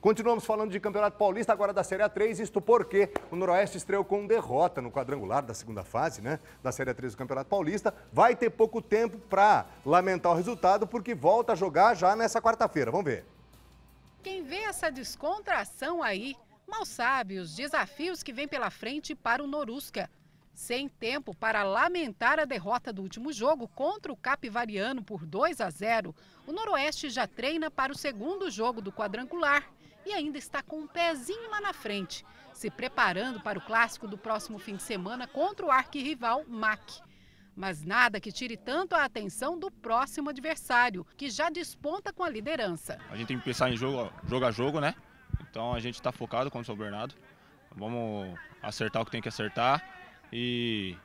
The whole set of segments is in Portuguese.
Continuamos falando de Campeonato Paulista, agora da Série A3, isto porque o Noroeste estreou com derrota no quadrangular da segunda fase, né? Da Série A3 do Campeonato Paulista. Vai ter pouco tempo para lamentar o resultado, porque volta a jogar já nessa quarta-feira. Vamos ver. Quem vê essa descontração aí, mal sabe os desafios que vem pela frente para o Norusca. Sem tempo para lamentar a derrota do último jogo contra o Capivariano por 2 a 0, o Noroeste já treina para o segundo jogo do quadrangular e ainda está com um pezinho lá na frente, se preparando para o clássico do próximo fim de semana contra o arquirrival MAC. Mas nada que tire tanto a atenção do próximo adversário, que já desponta com a liderança. A gente tem que pensar em jogo, jogo a jogo, né? Então a gente está focado contra o São Bernardo. Vamos acertar o que tem que acertar e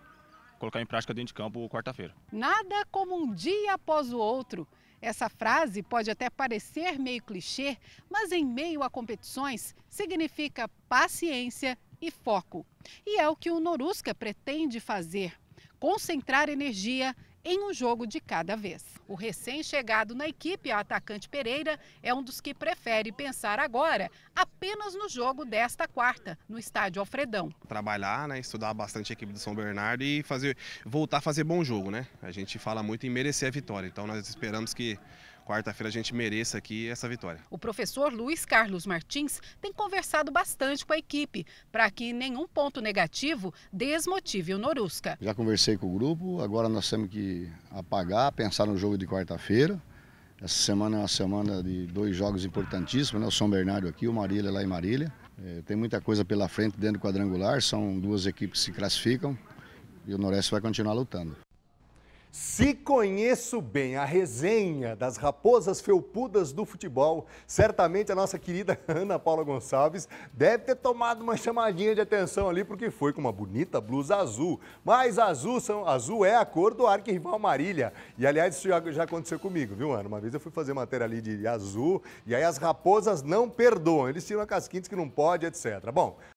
colocar em prática dentro de campo quarta-feira. Nada como um dia após o outro. Essa frase pode até parecer meio clichê, mas em meio a competições significa paciência e foco. E é o que o Norusca pretende fazer: concentrar energia em um jogo de cada vez. O recém-chegado na equipe, o atacante Pereira, é um dos que prefere pensar agora apenas no jogo desta quarta, no estádio Alfredão. Trabalhar, né, estudar bastante a equipe do São Bernardo e fazer, voltar a fazer bom jogo. Né? A gente fala muito em merecer a vitória, então nós esperamos que quarta-feira a gente mereça aqui essa vitória. O professor Luiz Carlos Martins tem conversado bastante com a equipe para que nenhum ponto negativo desmotive o Norusca. Já conversei com o grupo, agora nós temos que apagar, pensar no jogo de quarta-feira. Essa semana é uma semana de dois jogos importantíssimos, né? o São Bernardo aqui, o Marília lá em Marília. É, tem muita coisa pela frente dentro do quadrangular, são duas equipes que se classificam e o Noreste vai continuar lutando. Se conheço bem a resenha das raposas felpudas do futebol, certamente a nossa querida Ana Paula Gonçalves deve ter tomado uma chamadinha de atenção ali, porque foi com uma bonita blusa azul. Mas azul, são, azul é a cor do arquirrival Marília. E aliás, isso já, já aconteceu comigo, viu, Ana? Uma vez eu fui fazer matéria ali de azul, e aí as raposas não perdoam. Eles tiram a casquinha que não pode, etc. Bom,